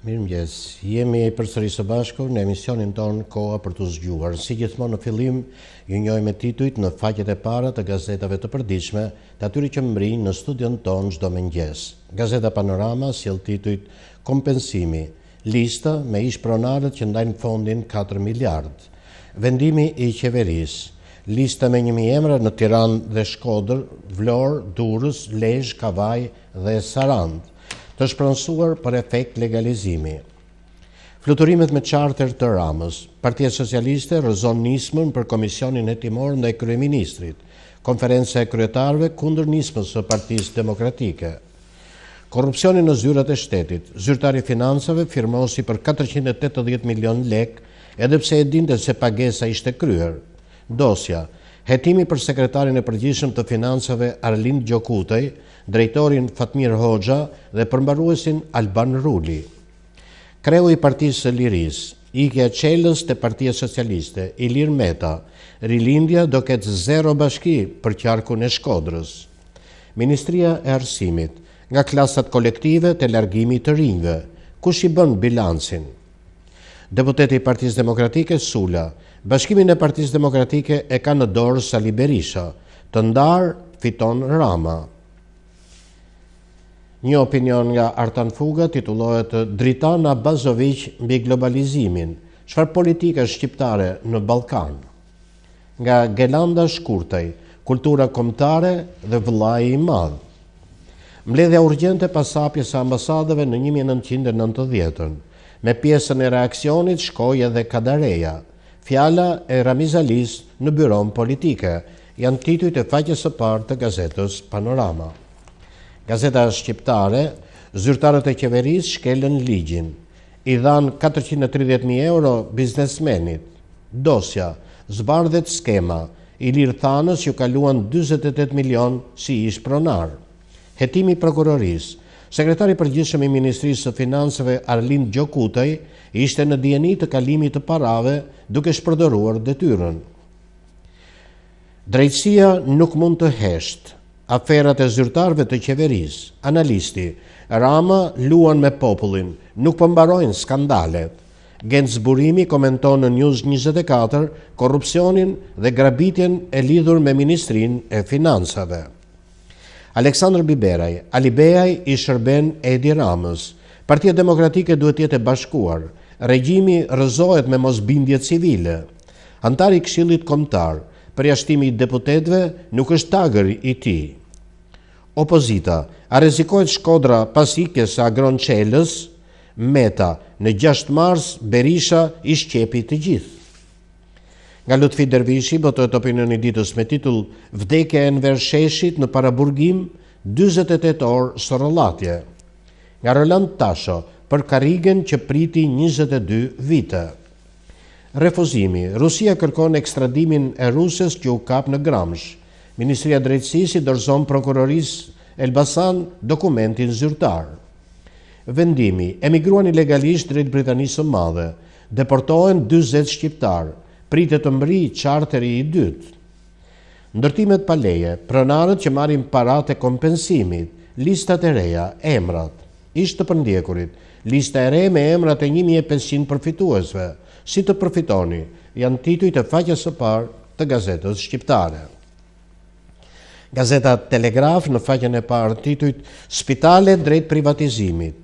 Mirë mjes, jemi e përsëri së bashku në emisionin tonë Koa për të zgjuar. Si gjithmonë në filim, ju njoj me tituit në faqet e para të gazetave të përdishme të atyri që mëri në studion tonë gjdo me njës. Gazeta Panorama si lë tituit Kompensimi, lista me ish pronarët që ndajnë fondin 4 miliard. Vendimi i qeveris, lista me njëmi emra në Tiran dhe Shkodër, Vlorë, Durës, Lejsh, Kavaj dhe Sarandë të shpronësuar për efekt legalizimi. Fluturimet me qartër të Ramës, Partia Socialiste rëzon nismën për Komisionin e Timor në e Kryeministrit, konferenca e kryetarve kundër nismës së Partis Demokratike. Korupcioni në zyrat e shtetit, zyrtari finansave firmosi për 480 milion lek, edhepse e dinte se pagesa ishte kryer. Dosja, hetimi për sekretarin e përgjishëm të financave Arlin Gjokutej, drejtorin Fatmir Hoxha dhe përmbaruesin Alban Rulli. Kreu i partisë së liris, ike e qelës të partia socialiste, Ilir Meta, Rilindja do ketë zero bashki për qarku në shkodrës. Ministria e Arsimit, nga klasat kolektive të largimi të rinjëve, kush i bënë bilansin. Deputeti Partisë Demokratike, Sula, Bashkimin e Partisë Demokratike e ka në dorë Sali Berisha, të ndarë fiton Rama. Një opinion nga Artan Fuga titullohet Dritana Bazovic mbi globalizimin, shfar politika shqiptare në Balkan. Nga Gelanda Shkurtaj, kultura komtare dhe vlaj i madhë. Mbledhja urgjente pasapje sa ambasadeve në 1990-ën, me pjesën e reakcionit shkoj edhe dhe kadareja, Fjala e Ramiz Alis në byron politike, janë tituj të faqës së partë të gazetës Panorama. Gazeta Shqiptare, zyrtarët e qeveris shkelen ligjin, i dhanë 430.000 euro biznesmenit, dosja, zbardhet skema, i lirë thanës ju kaluan 28 milion si ish pronar. Hetimi prokurorisë, Sekretari përgjithshëm i Ministrisë së Financave Arlind Gjokutaj ishte në dieni të kalimit të parave duke shpërdoruar detyrën. Drejtësia nuk mund të heshtë. Aferat e zyrtarëve të qeverisë, analisti Rama luan me popullin, nuk pëmbarojnë po skandale. Gencë burimi komenton në News 24 korupcionin dhe grabitjen e lidhur me Ministrin e Finansave. Aleksandr Biberaj, Alibejaj i shërben Edi Ramës. Partia Demokratike duhet jetë e bashkuar. Regjimi rëzohet me mos bindje civile. Antari këshillit komtar, për i deputetve, nuk është tagër i ti. Opozita, a rezikojt shkodra pasike sa agron Meta, në 6 mars, Berisha i të gjithë. Nga Lutfi Dervishi, po të topinë një ditës me titull Vdekja e në sheshit në paraburgim, 28 orë së rëllatje. Nga Roland Tasho, për karigen që priti 22 vite. Refuzimi, Rusia kërkon ekstradimin e Rusës që u kap në Gramsh. Ministria Drejtsisi dërzon prokuroris Elbasan dokumentin zyrtar. Vendimi, emigruan ilegalisht drejt Britanisë më madhe, deportohen 20 shqiptarë pritet të mbri qarteri i dytë. Ndërtimet paleje, prënarët që marim parat e kompensimit, listat e reja, emrat, ishtë të përndjekurit, lista e re me emrat e 1500 përfituesve, si të përfitoni, janë tituj të faqës së parë të gazetës shqiptare. Gazeta Telegraf në faqën e parë tituj Spitale drejt privatizimit,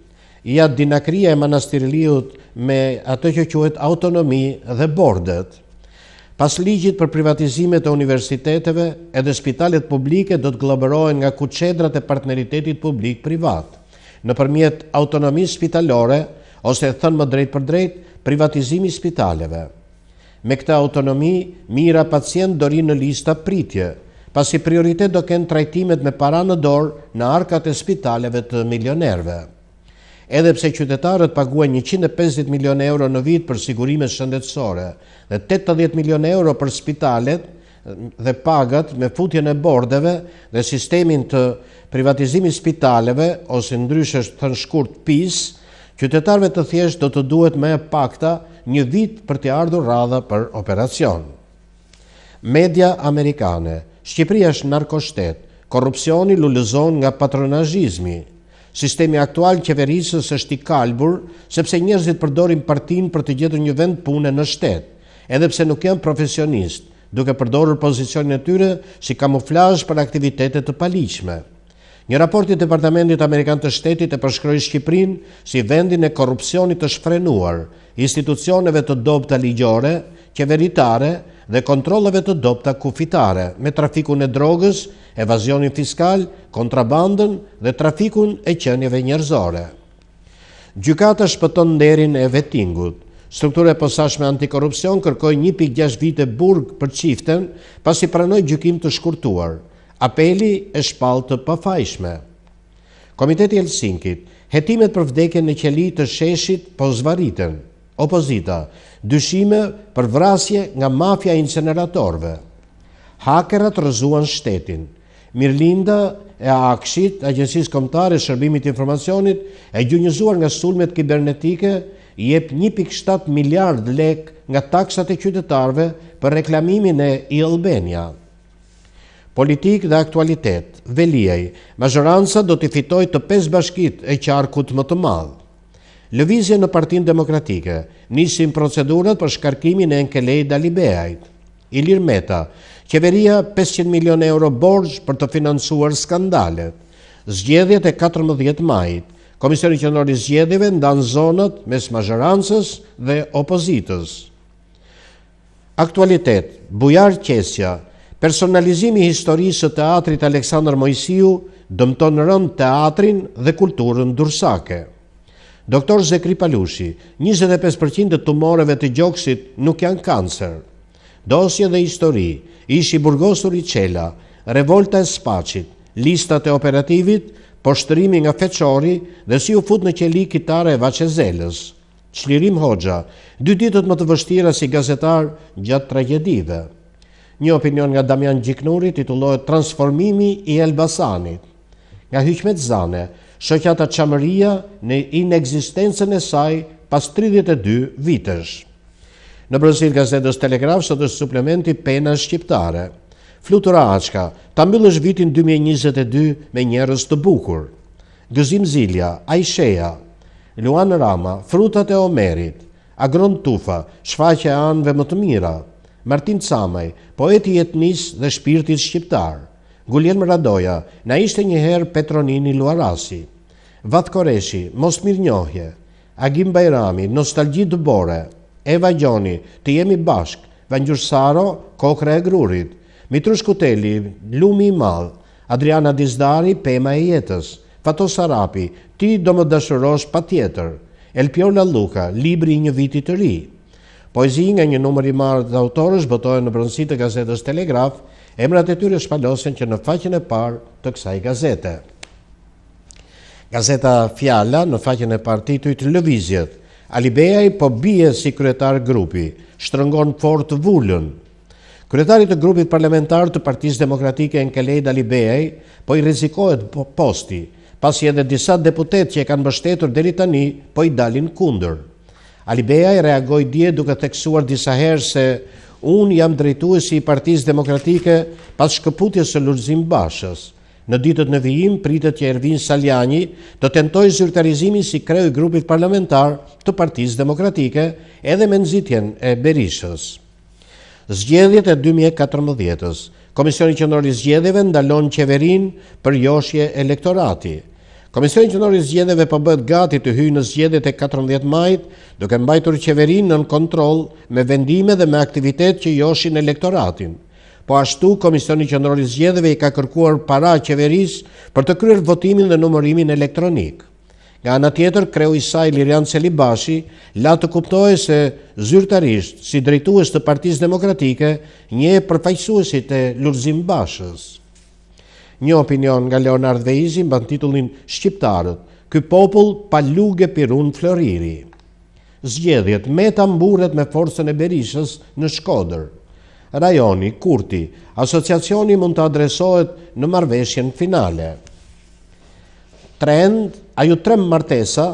ja dinakria e manastiriliut me ato që quet autonomi dhe bordet, pas ligjit për privatizimet e universiteteve edhe spitalet publike do të glabërojnë nga kuqedrat e partneritetit publik-privat. Në përmjet autonomisë spitalore, ose thënë më drejt për drejt, privatizimi spitaleve. Me këta autonomi, mira pacient dori në lista pritje, pasi prioritet do kënë trajtimet me para në dorë në arkat e spitaleve të milionerve edhe pse qytetarët paguajnë 150 milion euro në vit për sigurime shëndetësore dhe 80 milion euro për spitalet dhe pagat me futjen e bordeve dhe sistemin të privatizimi spitaleve ose ndryshës të nëshkurt PIS, qytetarve të thjesht do të duhet me pakta një vit për të ardhur radha për operacion. Media Amerikane, Shqipria është narkoshtet, korupcioni lullëzon nga patronajizmi, Sistemi aktual qeverisës është i kalbur, sepse njerëzit përdorin partin për të gjetur një vend pune në shtet, edhe pse nuk janë profesionistë, duke përdorur pozicionin e tyre si kamuflazh për aktivitete të paligjshme. Një raport i Departamentit Amerikan të Shtetit e përshkroj Shqiprin si vendin e korupcionit të shfrenuar, institucioneve të dopta ligjore, kjeveritare dhe kontroleve të dopta kufitare, me trafikun e drogës, evazionin fiskal, kontrabandën dhe trafikun e qenjeve njerëzore. Gjukata shpëton nderin e vetingut. Strukture posashme antikorupcion kërkoi 1.6 vite burg për qiften pas i gjykim gjukim të shkurtuar apeli e shpal të pafajshme. Komiteti Helsinkit, hetimet për vdekje në qeli të sheshit po zvaritën, opozita, dyshime për vrasje nga mafja inceneratorve. Hakerat rëzuan shtetin, Mirlinda e Akshit, Agjensis Komtare Shërbimit Informacionit, e gjunjëzuar nga sulmet kibernetike, jep 1.7 miliard lek nga taksat e qytetarve për reklamimin e i Albania politik dhe aktualitet, Veliaj, mazhëranca do t'i fitoj të pes bashkit e qarkut më të madhë. Lëvizje në partin demokratike, nisin procedurat për shkarkimin e nkelej dalibeajt. Ilir Meta, qeveria 500 milion euro borgjë për të finansuar skandalet. Zgjedhjet e 14 majt, Komisioni Qëndori Zgjedhjeve ndan zonët mes mazhëranças dhe opozitës. Aktualitet, bujar qesja, personalizimi historisë të teatrit Aleksandr Mojësiu dëmton rënd teatrin dhe kulturën dursake. Doktor Zekri Palushi, 25% të tumoreve të gjoksit nuk janë kancer. Dosje dhe histori, ishi burgosur i qela, revolta e spacit, listat e operativit, poshtërimi nga feqori dhe si u fut në qeli kitare e vaqezeles. Qlirim Hoxha, dy ditët më të vështira si gazetar gjatë tragedive. Një opinion nga Damian Gjiknuri titullohet Transformimi i Elbasanit. Nga hyqmet zane, shëkjata qamëria në inexistencen e saj pas 32 vitësh. Në brësit gazetës Telegraf, sot është suplementi pena shqiptare. Flutura Aqka, ta mbëllë është vitin 2022 me njerës të bukur. Gëzim Zilja, Aisheja, Luan Rama, Frutat e Omerit, Agron Tufa, Shfaqe Anve Mëtëmira, Martin Camaj, poeti i etnis dhe shpirtit shqiptar. Guljen Radoja, na ishte një Petronini Luarasi. Vat Koreshi, mos mirë njohje. Agim Bajrami, nostalgji dëbore. Eva Gjoni, të jemi bashk. Van Gjursaro, kokre e grurit. Mitrush Kuteli, lumi i madh. Adriana Dizdari, pema e jetës. Fato Sarapi, ti do më dashurosh pa tjetër. Elpjona Luka, libri i një vitit të ri. Poezi nga një numër i marë dhe autorës bëtojë në brëndësit të gazetës Telegraf, emrat e tyre shpallosin që në faqin e parë të kësaj gazete. Gazeta Fjalla në faqin e parë i të lëvizjet, Alibejaj po bje si kryetar grupi, shtrëngon fort vullën. Kryetarit të grupit parlamentar të partiz demokratike në Kelejt Alibejaj po i rizikohet po-, posti, pasi edhe disa deputet që e kanë bështetur dhe tani po i dalin kundër. Alibeja i reagoj dje duke teksuar disa herë se unë jam drejtu e si i partiz demokratike pas shkëputje së lurëzim bashës. Në ditët në vijim, pritët që Ervin Saljani të tentoj zyrtarizimi si kreu i grupit parlamentar të partiz demokratike edhe me nëzitjen e Berishës. Zgjedhjet e 2014. Komisioni Qëndrori Zgjedhjeve ndalon qeverin për joshje elektorati. Komisioni Qendror i Zgjedhjeve po bëhet gati të hyjë në zgjedhjet e 14 majit, duke mbajtur qeverinë nën kontroll me vendime dhe me aktivitet që joshin elektoratin. Po ashtu Komisioni Qendror i Zgjedhjeve i ka kërkuar para qeverisë për të kryer votimin dhe numërimin elektronik. Nga ana tjetër, kreu i saj Lirian Celibashi la të kuptohej se zyrtarisht, si drejtues të Partisë Demokratike, një e përfaqësuesit e Lulzim Bashës Një opinion nga Leonard Vejzi mban titullin Shqiptarët, ky popull pa luge pirun floriri. Zgjedhjet me ta mburet me forcën e Berishës në Shkodër. Rajoni, Kurti, asociacioni mund të adresohet në marveshjen finale. Trend, a ju trem martesa,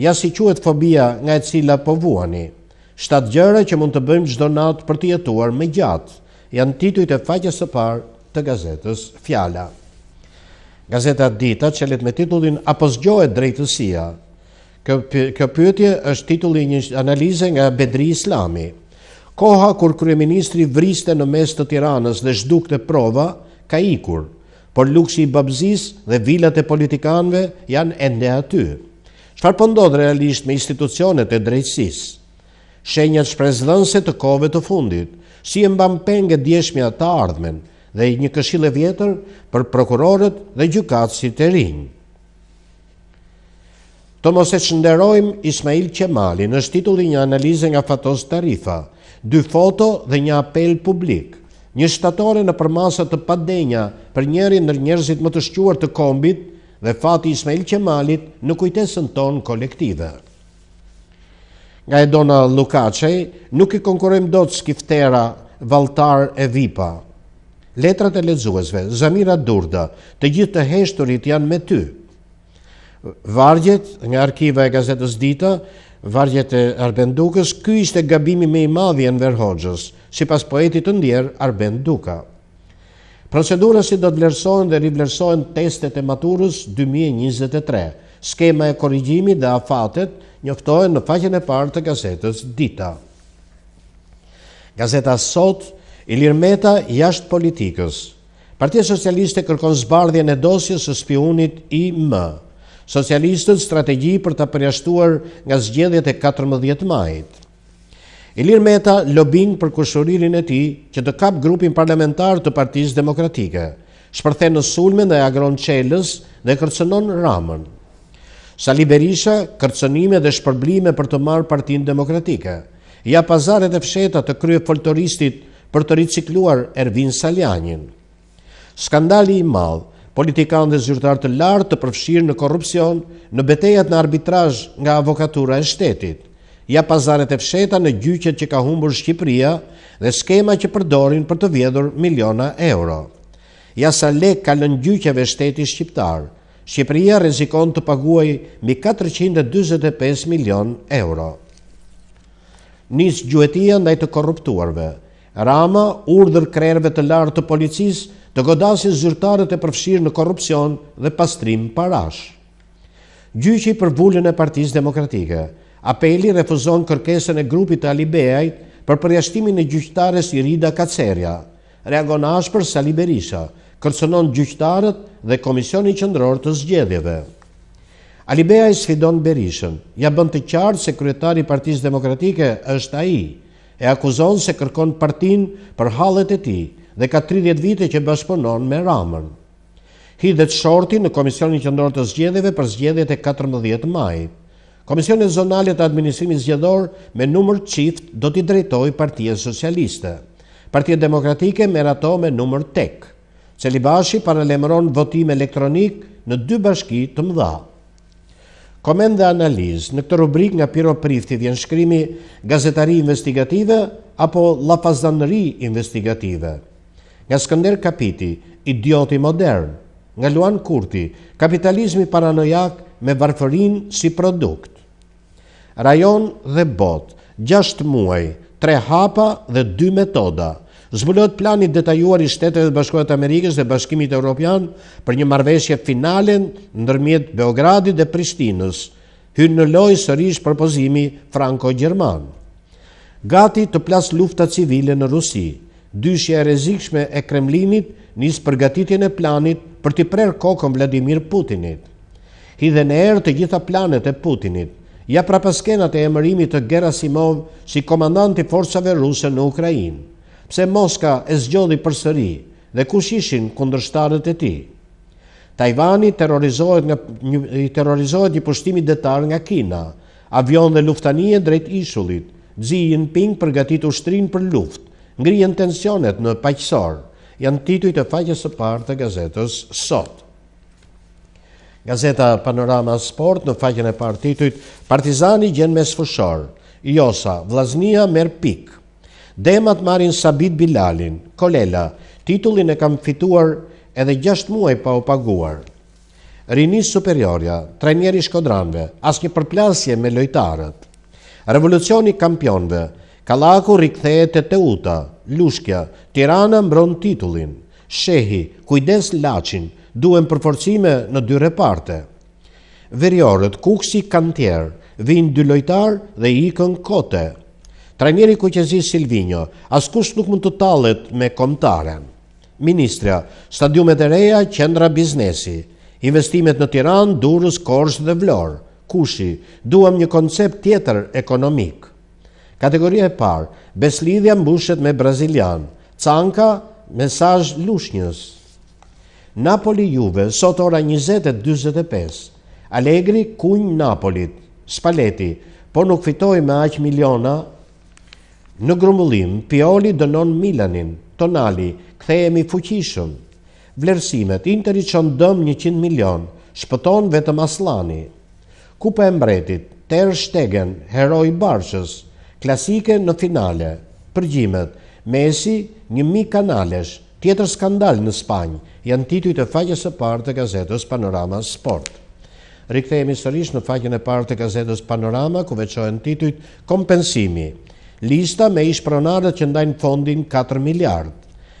ja si quet fobia nga e cila po vuani. Shtatë gjëre që mund të bëjmë çdo natë për të jetuar me gjatë, janë tituj të faqes të parë të gazetës Fjala gazeta Dita, që me titullin Apo zgjohet drejtësia? Kjo pëtje është titullin një analize nga Bedri Islami. Koha kur kërëministri vriste në mes të tiranës dhe shduk të prova, ka ikur, por luksi i babzis dhe vilat e politikanve janë ende aty. Shfar pëndodhë po realisht me institucionet e drejtsis? Shenjat shprezdhënse të kove të fundit, si e mban penge djeshmi atë ardhmen, dhe i një këshile vjetër për prokurorët dhe gjukatë si të rinjë. Të mos e shënderojmë Ismail Qemali në shtitulli një analize nga Fatos Tarifa, dy foto dhe një apel publik, një shtatore në përmasat të padenja për njeri nër njerëzit më të shquar të kombit dhe fati Ismail Qemalit në kujtesën ton kolektive. Nga e dona Lukacej, nuk i konkurem do të skiftera valtar e vipa, letrat e lexuesve, Zamira Durda, të gjithë të heshturit janë me ty. Vargjet nga arkiva e gazetës Dita, vargjet e Arben Dukës, ky ishte gabimi më i madh i Enver Hoxhës, sipas poetit të ndjerë Arben Duka. Procedurës si do të vlerësohen dhe rivlerësohen testet e maturës 2023. Skema e korrigjimit dhe afatet njoftohen në faqen e parë të gazetës Dita. Gazeta Sot Ilir Meta jashtë politikës. Partia Socialiste kërkon zbardhje në dosje së spionit i më. Socialistët strategji për të përjashtuar nga zgjedhjet e 14 majit. Ilir Meta lobing për kushuririn e ti që të kap grupin parlamentar të partijës demokratike, shpërthe në sulme dhe agron qeles dhe kërcenon ramën. Sali Berisha, kërcenime dhe shpërblime për të marë partijën demokratike. Ja pazaret e fsheta të krye foltoristit për të ricikluar Ervin Saljanin. Skandali i madhë, politikan dhe zyrtar të lartë të përfshirë në korupcion, në betejat në arbitraj nga avokatura e shtetit, ja pazaret e fsheta në gjyqet që ka humbur Shqipëria dhe skema që përdorin për të vjedhur miliona euro. Ja sa lek ka lën gjyqeve shteti shqiptar, Shqipëria rezikon të paguaj mi 425 milion euro. Nisë gjuetia ndaj të korruptuarve, Rama urdhër krerve të lartë të policisë të godasin zyrtarët e përfshirë në korupcion dhe pastrim parash. Gjyqi për vullën e partiz demokratike, apeli refuzon kërkesën e grupit të Alibeajt për përjashtimin e gjyqtares Irida Kacerja, reagon ashpër Sali Berisha, kërcënon gjyqtarët dhe Komisioni Qëndror të Zgjedhjeve. Alibeaj sfidon Berishën, ja bënd të qartë se kryetari partiz demokratike është aji, e akuzon se kërkon partin për halet e ti dhe ka 30 vite që bashkëpunon me Ramën. Hidet shorti në Komisionin Qëndor të Zgjedeve për zgjedhjet e 14 maj. Komisioni Zonalit të Administrimi Zgjedor me numër qift do t'i drejtoj Partia Socialiste. Partia Demokratike me rato me numër tek. Celibashi paralemron votim elektronik në dy bashki të mdha. Komend dhe analiz, në këtë rubrik nga Piro Prifti vjen shkrimi gazetari investigative apo lafazanëri investigative. Nga Skander Kapiti, idioti modern. Nga Luan Kurti, kapitalizmi paranojak me varfërin si produkt. Rajon dhe bot, 6 muaj, 3 hapa dhe 2 metoda, zbulot planit detajuar i shtetet dhe bashkohet Amerikës dhe bashkimit Europian për një marveshje finalen në nërmjet Beogradit dhe Prishtinës, hynë në lojë sërish përpozimi Franco-Gjerman. Gati të plas lufta civile në Rusi, dyshja e rezikshme e Kremlinit njësë përgatitjen e planit për t'i prerë kokën Vladimir Putinit. Hidhe në erë të gjitha planet e Putinit, ja prapaskenat e emërimit të Gerasimov si komandant i forçave ruse në Ukrajinë pse Moska e zgjodhi për sëri dhe kush ishin kundërshtarët e ti. Tajvani terrorizohet, nga, një, terrorizohet një pushtimi detar nga Kina, avion dhe luftanije drejt ishullit, Xi Jinping përgatit ushtrin për luft, ngrijen tensionet në paqësor, janë tituj të faqes së parë të gazetës sot. Gazeta Panorama Sport në faqen e parë titujt Partizani gjen me i osa Vllaznia merr pikë. Demat marin Sabit Bilalin, Kolela, titullin e kam fituar edhe 6 muaj pa u paguar. Rinis Superiorja, trenjeri Shkodranve, asë një përplasje me lojtarët. Revolucioni kampionve, Kalaku rikthejë të Teuta, Lushkja, Tirana mbron titullin, Shehi, Kujdes Lachin, duen përforcime në dy reparte. Veriorët, Kuksi Kantjer, vinë dy lojtarë dhe ikën kote. Trajmiri Kuqezi Silvino, askus nuk mund të talet me komtaren. Ministra, stadiumet e reja, qendra biznesi, investimet në Tiran, Durus, Kors dhe Vlorë, kushi, duham një koncept tjetër ekonomik. Kategoria e parë, beslidhja mbushet me Brazilian, canka, mesaj lushnjës. Napoli Juve, sot ora 20.25, Allegri, kunj Napolit, Spaleti, po nuk fitoj me aq miliona, Në grumbullim, Pioli dënon Milanin, Tonali, kthejemi fuqishëm. Vlerësimet, Inter i qënë dëm 100 milion, shpëton vetëm Aslani. Kupa e mbretit, Ter Shtegen, heroj barqës, klasike në finale. Përgjimet, Messi, një mi kanalesh, tjetër skandal në Spanjë, janë tituj të faqës së parë të gazetës Panorama Sport. Rikthejemi sërish në faqën e parë të gazetës Panorama, ku veqojnë tituj Kompensimi lista me ish pronarët që ndajnë fondin 4 miliard.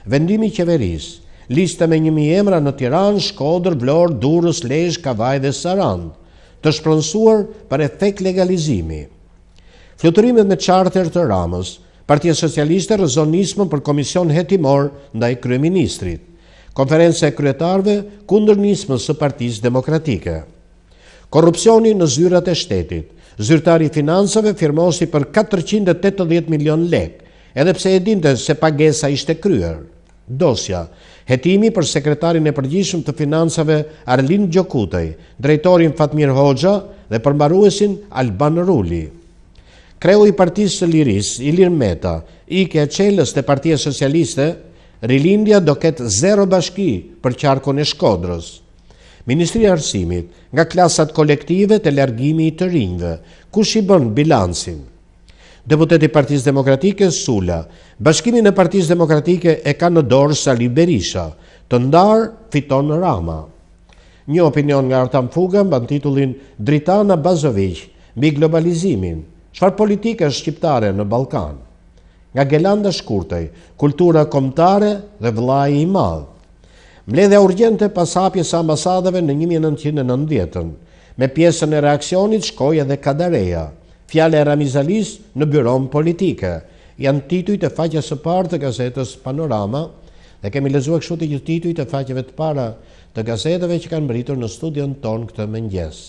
Vendimi qeveris, lista me njëmi emra në Tiran, Shkodër, Vlorë, Durës, Lejsh, Kavaj dhe Sarand. të shpronsuar për efekt legalizimi. Fluturimet me charter të Ramës, Partia Socialiste rëzon nismën për Komision Hetimor ndaj Kryeministrit, konferenca e kryetarve kundër nismës së partiz demokratike. Korupcioni në zyrat e shtetit, zyrtari i financave firmosi për 480 milion lek, edhe pse e dinte se pagesa ishte kryer. Dosja, hetimi për sekretarin e përgjishmë të financave Arlin Gjokutej, drejtorin Fatmir Hoxha dhe përmbaruesin Alban Rulli. Kreu i partisë të liris, Ilir Meta, i ke qelës të partijës socialiste, Rilindja do ketë zero bashki për qarkon e shkodrës. Ministri Arsimit, nga klasat kolektive të largimi i të rinjëve, ku shi bën bilansin. Deputeti Partisë Demokratike, Sula, bashkimin e Partisë Demokratike e ka në dorë Sali Berisha, të ndarë fiton Rama. Një opinion nga Artan Fuga mba në titullin Dritana Bazovic, mbi globalizimin, shfar politike shqiptare në Balkan. Nga Gelanda Shkurtej, kultura komtare dhe vlaj i madhë. Mbledhja urgjente pas hapjes së ambasadave në 1990 Me pjesën e reaksionit shkoi edhe Kadareja. Fjala e Ramizalis në byron politike. Jan titujt e faqes së parë të gazetës Panorama dhe kemi lexuar kështu të gjithë titujt e faqeve të para të gazetave që kanë mbritur në studion ton këtë mëngjes.